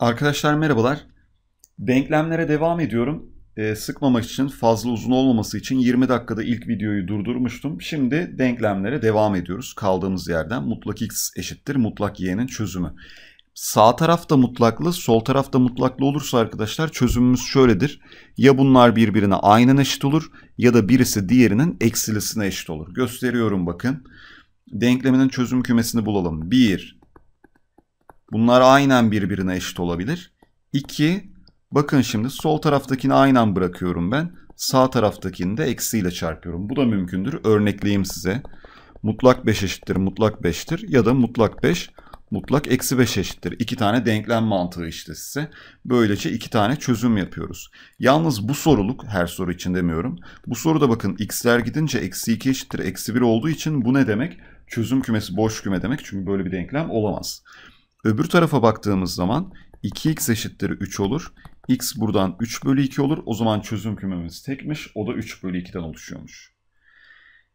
Arkadaşlar merhabalar. Denklemlere devam ediyorum. E, sıkmamak için fazla uzun olmaması için 20 dakikada ilk videoyu durdurmuştum. Şimdi denklemlere devam ediyoruz. Kaldığımız yerden mutlak x eşittir mutlak y'nin çözümü. Sağ tarafta mutlaklı, sol tarafta mutlaklı olursa arkadaşlar çözümümüz şöyledir. Ya bunlar birbirine aynen eşit olur ya da birisi diğerinin eksilisine eşit olur. Gösteriyorum bakın. Denkleminin çözüm kümesini bulalım. 1, Bunlar aynen birbirine eşit olabilir. 2. Bakın şimdi sol taraftakini aynen bırakıyorum ben. Sağ taraftakini de eksiyle çarpıyorum. Bu da mümkündür. Örnekleyeyim size. Mutlak 5 eşittir mutlak 5'tir ya da mutlak 5 mutlak eksi 5 eşittir. İki tane denklem mantığı işte size. Böylece iki tane çözüm yapıyoruz. Yalnız bu soruluk her soru için demiyorum. Bu soruda bakın x'ler gidince eksi 2 eşittir eksi 1 olduğu için bu ne demek? Çözüm kümesi boş küme demek çünkü böyle bir denklem olamaz. Öbür tarafa baktığımız zaman 2x eşittir 3 olur. x buradan 3 bölü 2 olur. O zaman çözüm kümemiz tekmiş. O da 3 bölü 2'den oluşuyormuş.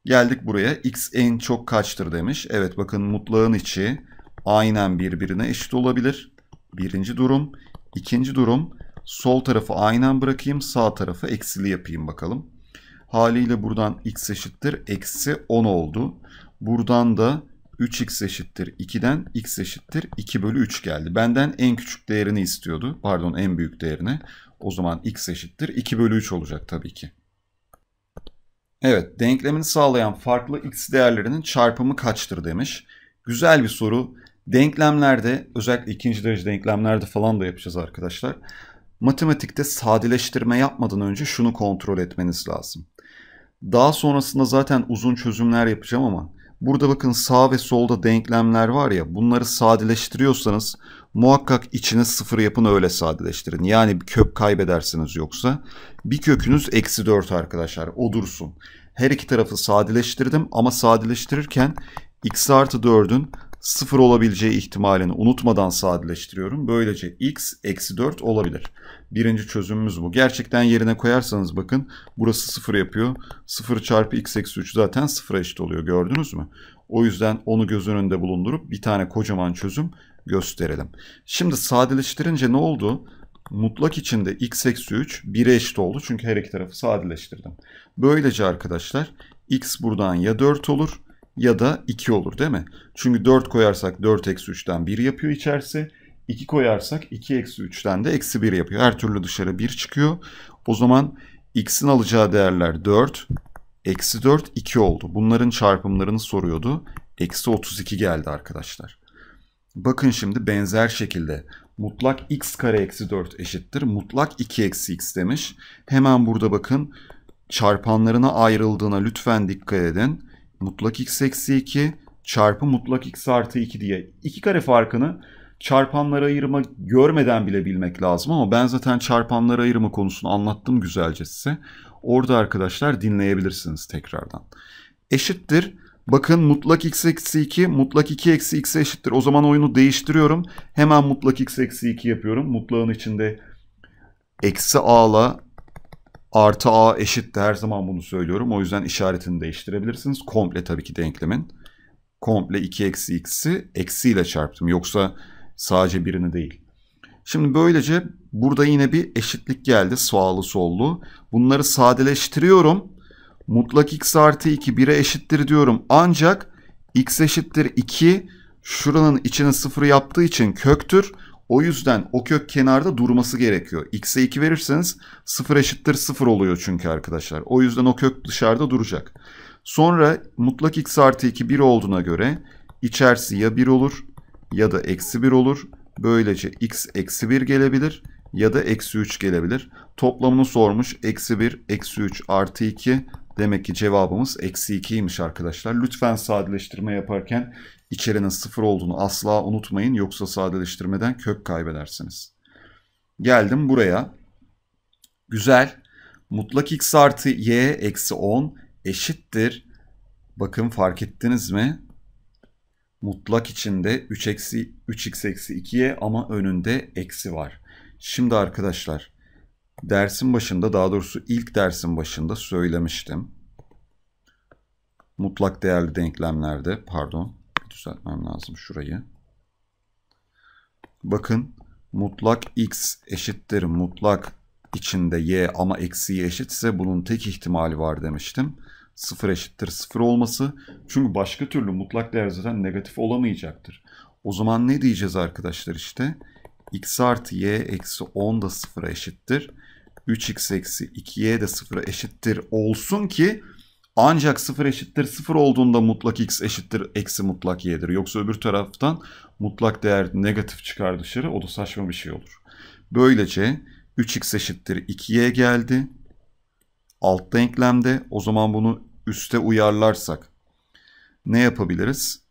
Geldik buraya. x en çok kaçtır demiş. Evet bakın mutlağın içi aynen birbirine eşit olabilir. Birinci durum. İkinci durum sol tarafı aynen bırakayım sağ tarafı eksili yapayım bakalım. Haliyle buradan x eşittir eksi 10 oldu. Buradan da 3x eşittir 2'den x eşittir 2 bölü 3 geldi. Benden en küçük değerini istiyordu. Pardon en büyük değerini. O zaman x eşittir 2 bölü 3 olacak tabii ki. Evet denklemini sağlayan farklı x değerlerinin çarpımı kaçtır demiş. Güzel bir soru. Denklemlerde özellikle ikinci derece denklemlerde falan da yapacağız arkadaşlar. Matematikte sadeleştirme yapmadan önce şunu kontrol etmeniz lazım. Daha sonrasında zaten uzun çözümler yapacağım ama Burada bakın sağ ve solda denklemler var ya bunları sadeleştiriyorsanız muhakkak içine sıfır yapın öyle sadeleştirin. Yani bir kök kaybedersiniz yoksa bir kökünüz eksi 4 arkadaşlar o dursun. Her iki tarafı sadeleştirdim ama sadeleştirirken x artı 4'ün sıfır olabileceği ihtimalini unutmadan sadeleştiriyorum. Böylece x eksi 4 olabilir. Birinci çözümümüz bu. Gerçekten yerine koyarsanız bakın burası 0 yapıyor. 0 çarpı x eksi 3 zaten 0'a eşit oluyor gördünüz mü? O yüzden onu göz önünde bulundurup bir tane kocaman çözüm gösterelim. Şimdi sadeleştirince ne oldu? Mutlak içinde x eksi 3 1'e eşit oldu. Çünkü her iki tarafı sadeleştirdim. Böylece arkadaşlar x buradan ya 4 olur ya da 2 olur değil mi? Çünkü 4 koyarsak 4 eksi 3'ten 1 yapıyor içerisi. 2 koyarsak 2 eksi 3'ten de eksi 1 yapıyor. Her türlü dışarı 1 çıkıyor. O zaman x'in alacağı değerler 4, eksi 4, 2 oldu. Bunların çarpımlarını soruyordu. Eksi 32 geldi arkadaşlar. Bakın şimdi benzer şekilde mutlak x kare eksi 4 eşittir. Mutlak 2 eksi x demiş. Hemen burada bakın çarpanlarına ayrıldığına lütfen dikkat edin. Mutlak x eksi 2 çarpı mutlak x artı 2 diye iki kare farkını çarpanları ayırma görmeden bile bilmek lazım ama ben zaten çarpanları ayırma konusunu anlattım güzelce size. Orada arkadaşlar dinleyebilirsiniz tekrardan. Eşittir. Bakın mutlak x eksi 2 mutlak 2 eksi x e eşittir. O zaman oyunu değiştiriyorum. Hemen mutlak x eksi 2 yapıyorum. Mutlağın içinde eksi a'la artı a eşittir. Her zaman bunu söylüyorum. O yüzden işaretini değiştirebilirsiniz. Komple tabii ki denklemin. Komple 2 eksi x'i eksiyle çarptım. Yoksa Sadece birini değil. Şimdi böylece burada yine bir eşitlik geldi sağlı sollu. Bunları sadeleştiriyorum. Mutlak x artı 2 1'e eşittir diyorum. Ancak x eşittir 2 şuranın içini 0 yaptığı için köktür. O yüzden o kök kenarda durması gerekiyor. X'e 2 verirseniz 0 eşittir 0 oluyor çünkü arkadaşlar. O yüzden o kök dışarıda duracak. Sonra mutlak x artı 2 1 olduğuna göre içerisi ya 1 olur ya da eksi 1 olur. Böylece x eksi 1 gelebilir ya da eksi 3 gelebilir. Toplamını sormuş. Eksi 1, eksi 3, artı 2. Demek ki cevabımız eksi 2'ymiş arkadaşlar. Lütfen sadeleştirme yaparken içerinin 0 olduğunu asla unutmayın. Yoksa sadeleştirmeden kök kaybedersiniz. Geldim buraya. Güzel. Mutlak x artı y eksi 10 eşittir. Bakın fark ettiniz mi? mutlak içinde 3 eksi 3 x eksi 2'ye ama önünde eksi var. Şimdi arkadaşlar dersin başında daha doğrusu ilk dersin başında söylemiştim. Mutlak değerli denklemlerde pardon düzeltmem lazım şurayı. Bakın mutlak x eşittir mutlak içinde y ama eksi eksiği eşitse bunun tek ihtimali var demiştim sıfır eşittir sıfır olması. Çünkü başka türlü mutlak değer zaten negatif olamayacaktır. O zaman ne diyeceğiz arkadaşlar işte? x artı y eksi 10 da 0'a eşittir. 3x eksi 2y de 0'a eşittir olsun ki ancak sıfır eşittir sıfır olduğunda mutlak x eşittir eksi mutlak y'dir. Yoksa öbür taraftan mutlak değer negatif çıkar dışarı o da saçma bir şey olur. Böylece 3x eşittir 2y geldi. Alt denklemde. O zaman bunu üste uyarlarsak ne yapabiliriz?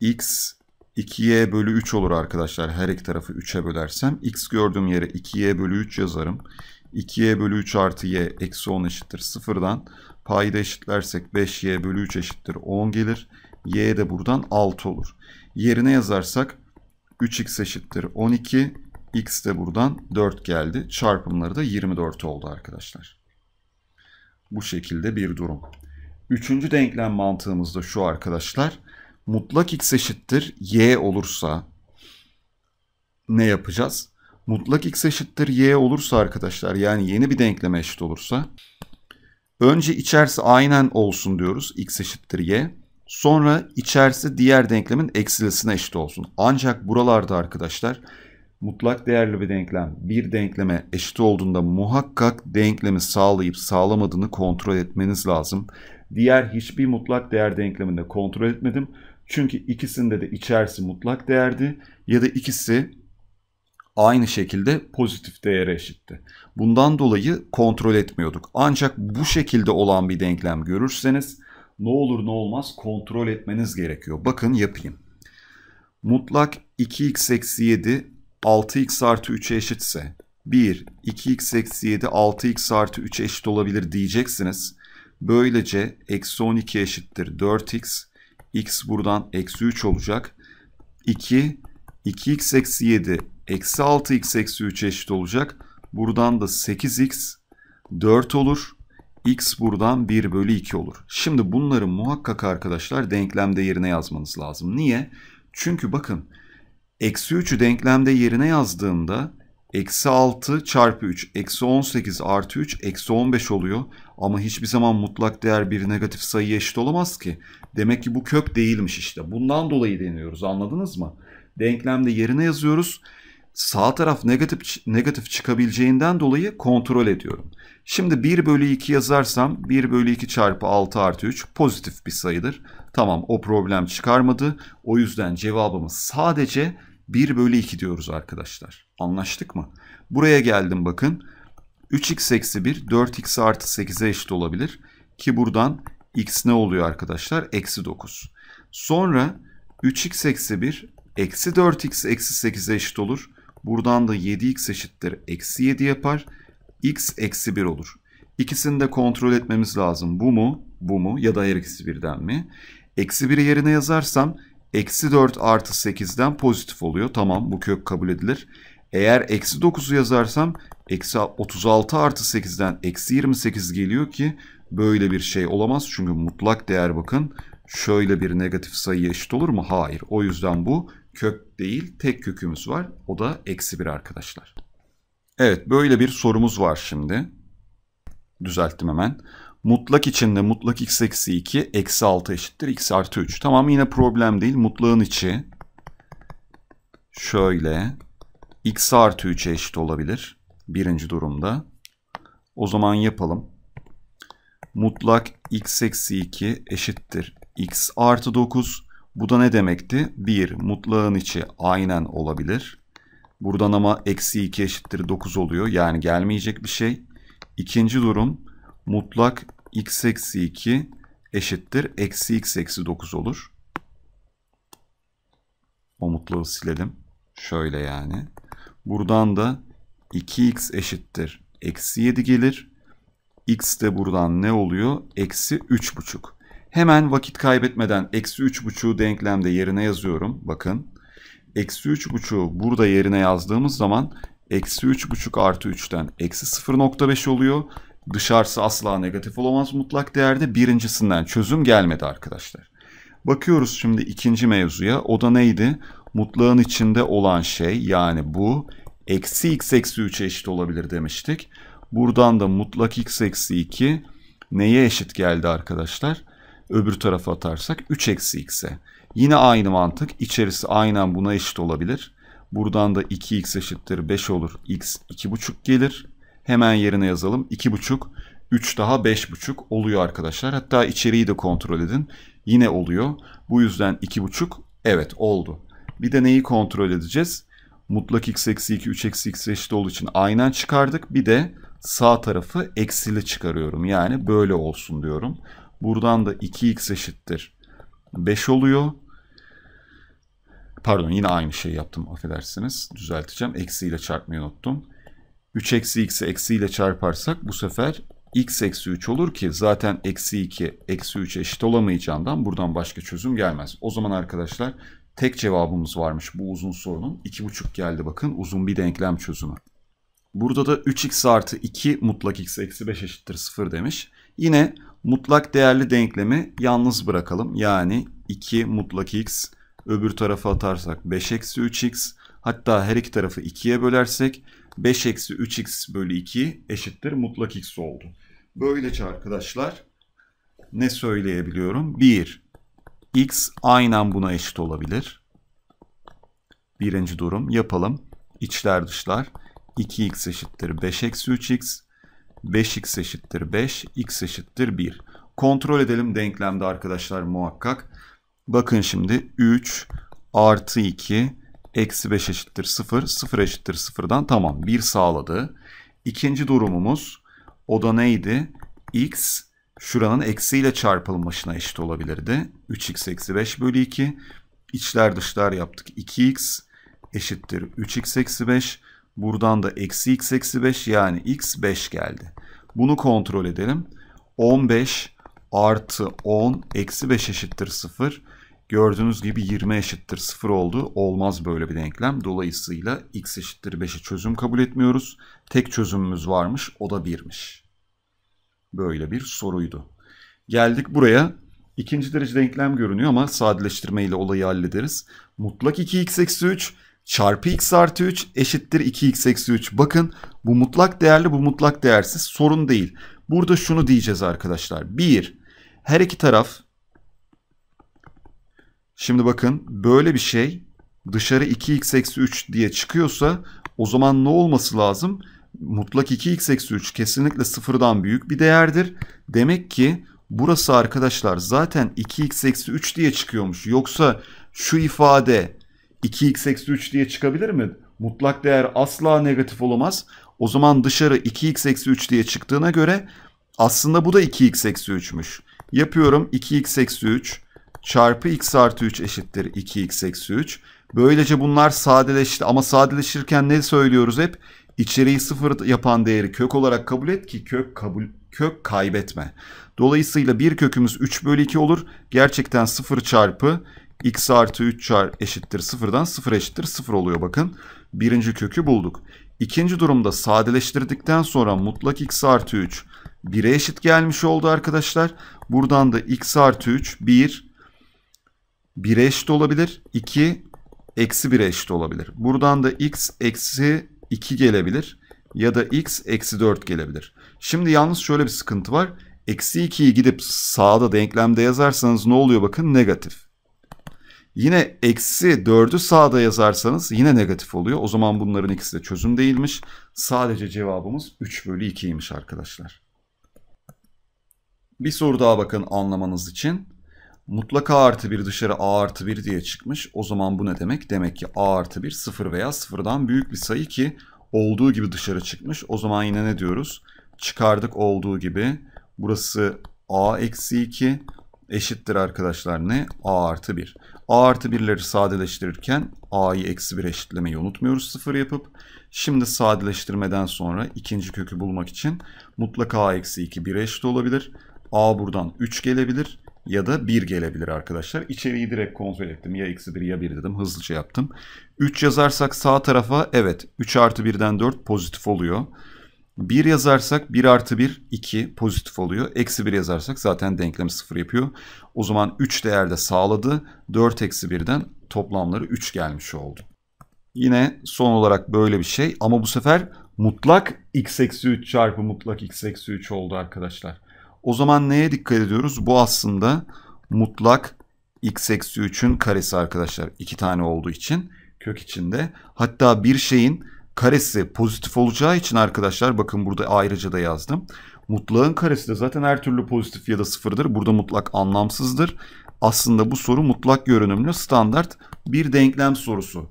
x 2y bölü 3 olur arkadaşlar. Her iki tarafı 3'e bölersem x gördüğüm yere 2y bölü 3 yazarım. 2y bölü 3 artı y eksi 10 eşittir 0'dan. Payda eşitlersek 5y bölü 3 eşittir 10 gelir. y de buradan 6 olur. Yerine yazarsak 3x eşittir 12. x de buradan 4 geldi. Çarpımları da 24 oldu arkadaşlar. Bu şekilde bir durum. Üçüncü denklem mantığımız da şu arkadaşlar. Mutlak x eşittir y olursa ne yapacağız? Mutlak x eşittir y olursa arkadaşlar yani yeni bir denkleme eşit olursa önce içerisi aynen olsun diyoruz x eşittir y. Sonra içerisi diğer denklemin eksilisine eşit olsun. Ancak buralarda arkadaşlar mutlak değerli bir denklem bir denkleme eşit olduğunda muhakkak denklemi sağlayıp sağlamadığını kontrol etmeniz lazım. Diğer hiçbir mutlak değer denkleminde kontrol etmedim. Çünkü ikisinde de içerisi mutlak değerdi ya da ikisi aynı şekilde pozitif değere eşitti. Bundan dolayı kontrol etmiyorduk. Ancak bu şekilde olan bir denklem görürseniz ne olur ne olmaz kontrol etmeniz gerekiyor. Bakın yapayım. Mutlak 2x eksi 7 6x artı 3'e eşitse 1, 2x eksi 7, 6x artı 3 eşit olabilir diyeceksiniz. Böylece eksi 12 eşittir 4x. x buradan eksi 3 olacak. 2, 2x eksi 7, eksi 6x eksi 3 eşit olacak. Buradan da 8x 4 olur. x buradan 1 bölü 2 olur. Şimdi bunları muhakkak arkadaşlar denklemde yerine yazmanız lazım. Niye? Çünkü bakın eksi 3'ü denklemde yerine yazdığımda eksi 6 çarpı 3 eksi 18 artı 3 eksi 15 oluyor. Ama hiçbir zaman mutlak değer bir negatif sayıya eşit olamaz ki. Demek ki bu kök değilmiş işte. Bundan dolayı deniyoruz anladınız mı? Denklemde yerine yazıyoruz. Sağ taraf negatif negatif çıkabileceğinden dolayı kontrol ediyorum. Şimdi 1 bölü 2 yazarsam 1 bölü 2 çarpı 6 artı 3 pozitif bir sayıdır. Tamam o problem çıkarmadı. O yüzden cevabımız sadece 1 bölü 2 diyoruz arkadaşlar. Anlaştık mı? Buraya geldim bakın. 3x eksi 1 4x artı 8'e eşit olabilir. Ki buradan x ne oluyor arkadaşlar? Eksi 9. Sonra 3x eksi 1 eksi 4x eksi 8'e eşit olur. Buradan da 7x eşittir. Eksi 7 yapar. x eksi 1 olur. İkisini de kontrol etmemiz lazım. Bu mu? Bu mu? Ya da her ikisi birden mi? Eksi 1'i yerine yazarsam eksi 4 artı 8'den pozitif oluyor. Tamam bu kök kabul edilir. Eğer eksi 9'u yazarsam eksi 36 artı 8'den eksi 28 geliyor ki böyle bir şey olamaz. Çünkü mutlak değer bakın şöyle bir negatif sayıya eşit olur mu? Hayır. O yüzden bu kök değil tek kökümüz var. O da eksi 1 arkadaşlar. Evet böyle bir sorumuz var şimdi. Düzelttim hemen. Mutlak içinde mutlak x eksi 2 eksi 6 eşittir x artı 3. Tamam yine problem değil. Mutlağın içi şöyle x artı 3 eşit olabilir. Birinci durumda. O zaman yapalım. Mutlak x eksi 2 eşittir x artı 9. Bu da ne demekti? 1. Mutlağın içi aynen olabilir. Buradan ama eksi 2 eşittir 9 oluyor. Yani gelmeyecek bir şey. İkinci durum mutlak x eksi 2 eşittir. Eksi x eksi 9 olur. O mutlağı silelim. Şöyle yani. Buradan da 2x eşittir. Eksi 7 gelir. x de buradan ne oluyor? Eksi 3 buçuk. Hemen vakit kaybetmeden eksi 3 3,5'u denklemde yerine yazıyorum. Bakın. Eksi 3 3,5'u burada yerine yazdığımız zaman eksi 3 buçuk artı 3'ten eksi 0,5 oluyor. Dışarısı asla negatif olamaz mutlak değerde. Birincisinden çözüm gelmedi arkadaşlar. Bakıyoruz şimdi ikinci mevzuya. O da neydi? Mutlağın içinde olan şey yani bu eksi x eksi 3'e eşit olabilir demiştik. Buradan da mutlak x eksi 2 neye eşit geldi arkadaşlar? Öbür tarafa atarsak 3 eksi x'e. Yine aynı mantık. İçerisi aynen buna eşit olabilir. Buradan da 2x eşittir 5 olur. x 2,5 gelir. Hemen yerine yazalım. 2,5, 3 daha 5,5 oluyor arkadaşlar. Hatta içeriği de kontrol edin. Yine oluyor. Bu yüzden 2,5 evet oldu. Bir de neyi kontrol edeceğiz? Mutlak x eksi 2, 3 eksi x eşit olduğu için aynen çıkardık. Bir de sağ tarafı eksili çıkarıyorum. Yani böyle olsun diyorum. Buradan da 2x eşittir 5 oluyor. Pardon yine aynı şeyi yaptım affedersiniz. Düzelteceğim. Eksiyle çarpmayı unuttum. 3 eksi x'i eksi ile çarparsak bu sefer x eksi 3 olur ki zaten eksi 2 eksi 3 eşit olamayacağından buradan başka çözüm gelmez. O zaman arkadaşlar tek cevabımız varmış bu uzun sorunun. 2,5 geldi bakın uzun bir denklem çözümü. Burada da 3x artı 2 mutlak x eksi 5 eşittir 0 demiş. Yine mutlak değerli denklemi yalnız bırakalım. Yani 2 mutlak x öbür tarafa atarsak 5 eksi 3x hatta her iki tarafı 2'ye bölersek 5 eksi 3x bölü 2 eşittir mutlak x oldu. Böylece arkadaşlar ne söyleyebiliyorum? 1. x aynen buna eşit olabilir. Birinci durum yapalım. İçler dışlar. 2x eşittir 5 eksi 3x. 5x eşittir 5. x eşittir 1. Kontrol edelim denklemde arkadaşlar muhakkak. Bakın şimdi 3 artı 2 Eksi 5 eşittir 0. 0 eşittir 0'dan tamam. 1 sağladı. İkinci durumumuz o da neydi? X şuranın eksiyle çarpılmasına eşit olabilirdi. 3x eksi 5 bölü 2. İçler dışlar yaptık. 2x eşittir 3x eksi 5. Buradan da eksi x eksi 5 yani x 5 geldi. Bunu kontrol edelim. 15 artı 10 eksi 5 eşittir 0. Gördüğünüz gibi 20 eşittir 0 oldu. Olmaz böyle bir denklem. Dolayısıyla x eşittir 5'i çözüm kabul etmiyoruz. Tek çözümümüz varmış o da 1'miş. Böyle bir soruydu. Geldik buraya. İkinci derece denklem görünüyor ama sadeleştirme ile olayı hallederiz. Mutlak 2x eksi 3 çarpı x artı 3 eşittir 2x eksi 3. Bakın bu mutlak değerli bu mutlak değersiz sorun değil. Burada şunu diyeceğiz arkadaşlar. 1. Her iki taraf Şimdi bakın böyle bir şey dışarı 2x 3 diye çıkıyorsa o zaman ne olması lazım? Mutlak 2x 3 kesinlikle sıfırdan büyük bir değerdir. Demek ki burası arkadaşlar zaten 2x 3 diye çıkıyormuş. Yoksa şu ifade 2x 3 diye çıkabilir mi? Mutlak değer asla negatif olamaz. O zaman dışarı 2x 3 diye çıktığına göre aslında bu da 2x eksi 3'müş. Yapıyorum 2x 3 çarpı x artı 3 eşittir 2x eksi 3. Böylece bunlar sadeleşti ama sadeleşirken ne söylüyoruz hep? İçeriği sıfır yapan değeri kök olarak kabul et ki kök kabul kök kaybetme. Dolayısıyla bir kökümüz 3 bölü 2 olur. Gerçekten 0 çarpı x artı 3 çarpı eşittir 0'dan 0 eşittir 0 oluyor bakın. Birinci kökü bulduk. İkinci durumda sadeleştirdikten sonra mutlak x artı 3 1'e eşit gelmiş oldu arkadaşlar. Buradan da x artı 3 1 1'e eşit olabilir. 2 eksi 1'e eşit olabilir. Buradan da x eksi 2 gelebilir. Ya da x eksi 4 gelebilir. Şimdi yalnız şöyle bir sıkıntı var. Eksi 2'yi gidip sağda denklemde yazarsanız ne oluyor bakın negatif. Yine eksi 4'ü sağda yazarsanız yine negatif oluyor. O zaman bunların ikisi de çözüm değilmiş. Sadece cevabımız 3 bölü 2'ymiş arkadaşlar. Bir soru daha bakın anlamanız için. Mutlaka artı 1 dışarı a artı 1 diye çıkmış. O zaman bu ne demek? Demek ki a artı 1 sıfır veya sıfırdan büyük bir sayı ki olduğu gibi dışarı çıkmış. O zaman yine ne diyoruz? Çıkardık olduğu gibi. Burası a eksi 2 eşittir arkadaşlar ne? a artı 1. a artı 1'leri sadeleştirirken a'yı eksi 1 eşitlemeyi unutmuyoruz sıfır yapıp. Şimdi sadeleştirmeden sonra ikinci kökü bulmak için mutlaka a eksi 2 1 eşit olabilir. a buradan 3 gelebilir ya da 1 gelebilir arkadaşlar. İçeriği direkt kontrol ettim. Ya eksi 1 ya 1 dedim. Hızlıca yaptım. 3 yazarsak sağ tarafa evet 3 artı 1'den 4 pozitif oluyor. 1 yazarsak 1 artı 1 2 pozitif oluyor. Eksi 1 yazarsak zaten denklem 0 yapıyor. O zaman 3 değerde sağladı. 4 eksi 1'den toplamları 3 gelmiş oldu. Yine son olarak böyle bir şey ama bu sefer mutlak x eksi 3 çarpı mutlak x eksi 3 oldu arkadaşlar. O zaman neye dikkat ediyoruz? Bu aslında mutlak x eksi 3'ün karesi arkadaşlar. iki tane olduğu için kök içinde. Hatta bir şeyin karesi pozitif olacağı için arkadaşlar bakın burada ayrıca da yazdım. Mutlağın karesi de zaten her türlü pozitif ya da sıfırdır. Burada mutlak anlamsızdır. Aslında bu soru mutlak görünümlü standart bir denklem sorusu.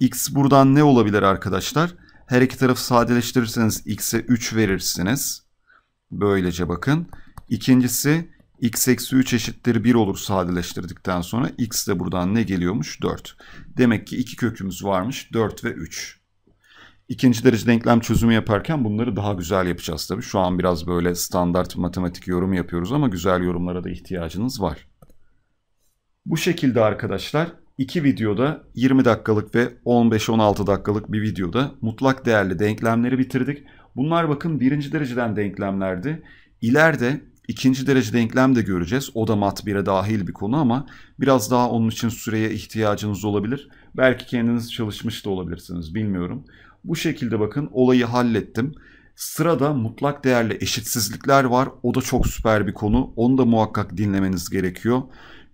X buradan ne olabilir arkadaşlar? Her iki tarafı sadeleştirirseniz x'e 3 verirsiniz. Böylece bakın. İkincisi x eksi 3 eşittir 1 olur sadeleştirdikten sonra x de buradan ne geliyormuş? 4. Demek ki iki kökümüz varmış 4 ve 3. İkinci derece denklem çözümü yaparken bunları daha güzel yapacağız tabii. Şu an biraz böyle standart matematik yorumu yapıyoruz ama güzel yorumlara da ihtiyacınız var. Bu şekilde arkadaşlar iki videoda 20 dakikalık ve 15-16 dakikalık bir videoda mutlak değerli denklemleri bitirdik. Bunlar bakın birinci dereceden denklemlerdi. İleride ikinci derece denklem de göreceğiz. O da mat 1'e dahil bir konu ama biraz daha onun için süreye ihtiyacınız olabilir. Belki kendiniz çalışmış da olabilirsiniz bilmiyorum. Bu şekilde bakın olayı hallettim. Sırada mutlak değerli eşitsizlikler var. O da çok süper bir konu. Onu da muhakkak dinlemeniz gerekiyor.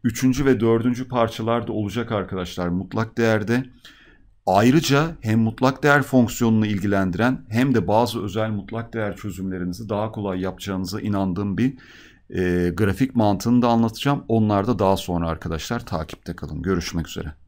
Üçüncü ve dördüncü parçalar da olacak arkadaşlar mutlak değerde. Ayrıca hem mutlak değer fonksiyonunu ilgilendiren hem de bazı özel mutlak değer çözümlerinizi daha kolay yapacağınıza inandığım bir e, grafik mantığını da anlatacağım. Onlar da daha sonra arkadaşlar takipte kalın. Görüşmek üzere.